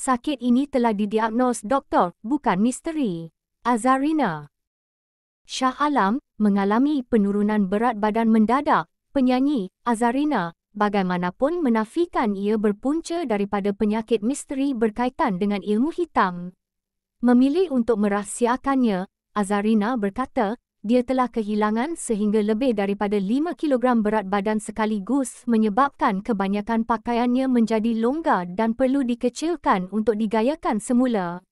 sakit ini telah didiagnos doktor, bukan misteri. Azarina. Shah Alam, mengalami penurunan berat badan mendadak, penyanyi, Azarina, bagaimanapun menafikan ia berpunca daripada penyakit misteri berkaitan dengan ilmu hitam. Memilih untuk merahsiakannya, Azarina berkata, dia telah kehilangan sehingga lebih daripada 5 kg berat badan sekaligus menyebabkan kebanyakan pakaiannya menjadi longgar dan perlu dikecilkan untuk digayakan semula.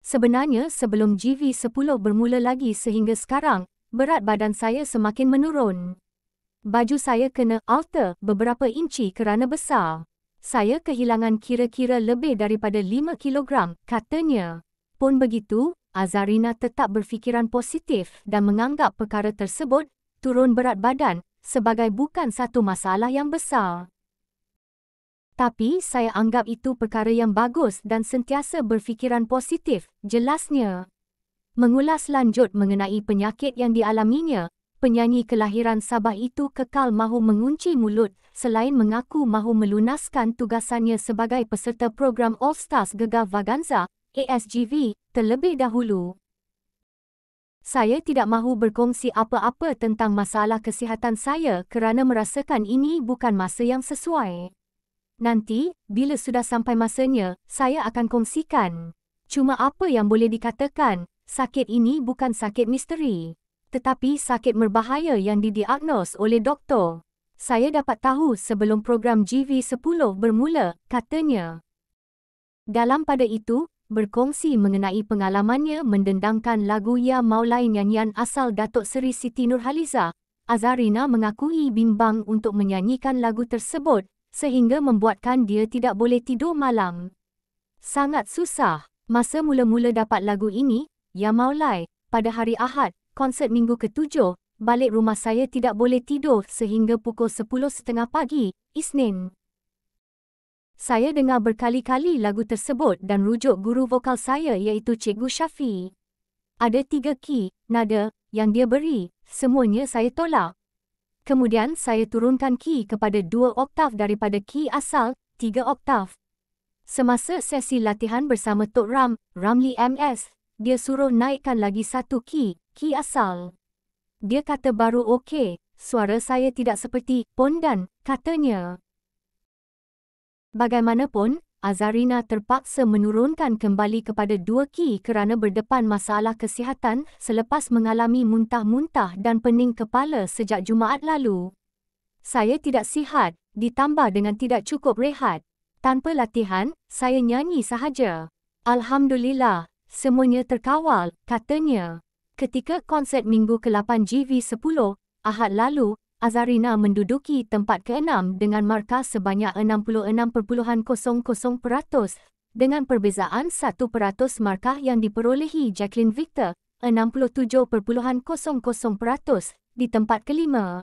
Sebenarnya sebelum GV10 bermula lagi sehingga sekarang, berat badan saya semakin menurun. Baju saya kena alter beberapa inci kerana besar. Saya kehilangan kira-kira lebih daripada 5 kg, katanya. Pun begitu, Azarina tetap berfikiran positif dan menganggap perkara tersebut, turun berat badan, sebagai bukan satu masalah yang besar. Tapi saya anggap itu perkara yang bagus dan sentiasa berfikiran positif, jelasnya. Mengulas lanjut mengenai penyakit yang dialaminya, penyanyi kelahiran Sabah itu kekal mahu mengunci mulut selain mengaku mahu melunaskan tugasannya sebagai peserta program All Stars Gegar Vaganza ASGV terlebih dahulu. Saya tidak mahu berkongsi apa-apa tentang masalah kesihatan saya kerana merasakan ini bukan masa yang sesuai. Nanti, bila sudah sampai masanya, saya akan kongsikan. Cuma apa yang boleh dikatakan, sakit ini bukan sakit misteri. Tetapi sakit berbahaya yang didiagnos oleh doktor. Saya dapat tahu sebelum program GV10 bermula, katanya. Dalam pada itu, berkongsi mengenai pengalamannya mendendangkan lagu Ya Maulai nyanyian asal Datuk Seri Siti Nurhaliza, Azarina mengakui bimbang untuk menyanyikan lagu tersebut sehingga membuatkan dia tidak boleh tidur malam. Sangat susah, masa mula-mula dapat lagu ini, Ya Maulai, pada hari Ahad, konsert minggu ketujuh, balik rumah saya tidak boleh tidur sehingga pukul 10.30 pagi, Isnin. Saya dengar berkali-kali lagu tersebut dan rujuk guru vokal saya iaitu Cikgu Syafie. Ada tiga key, nada, yang dia beri, semuanya saya tolak. Kemudian saya turunkan key kepada dua oktav daripada key asal, tiga oktav. Semasa sesi latihan bersama Tok Ram, Ramli MS, dia suruh naikkan lagi satu key, key asal. Dia kata baru okey, suara saya tidak seperti pondan, katanya. Bagaimanapun, Azarina terpaksa menurunkan kembali kepada dua key kerana berdepan masalah kesihatan selepas mengalami muntah-muntah dan pening kepala sejak Jumaat lalu. Saya tidak sihat, ditambah dengan tidak cukup rehat. Tanpa latihan, saya nyanyi sahaja. Alhamdulillah, semuanya terkawal, katanya. Ketika konsert minggu ke-8 GV10, Ahad lalu, Azarina menduduki tempat keenam dengan markah sebanyak 66.00% dengan perbezaan 1% markah yang diperolehi Jacqueline Victor, 67.00% di tempat kelima.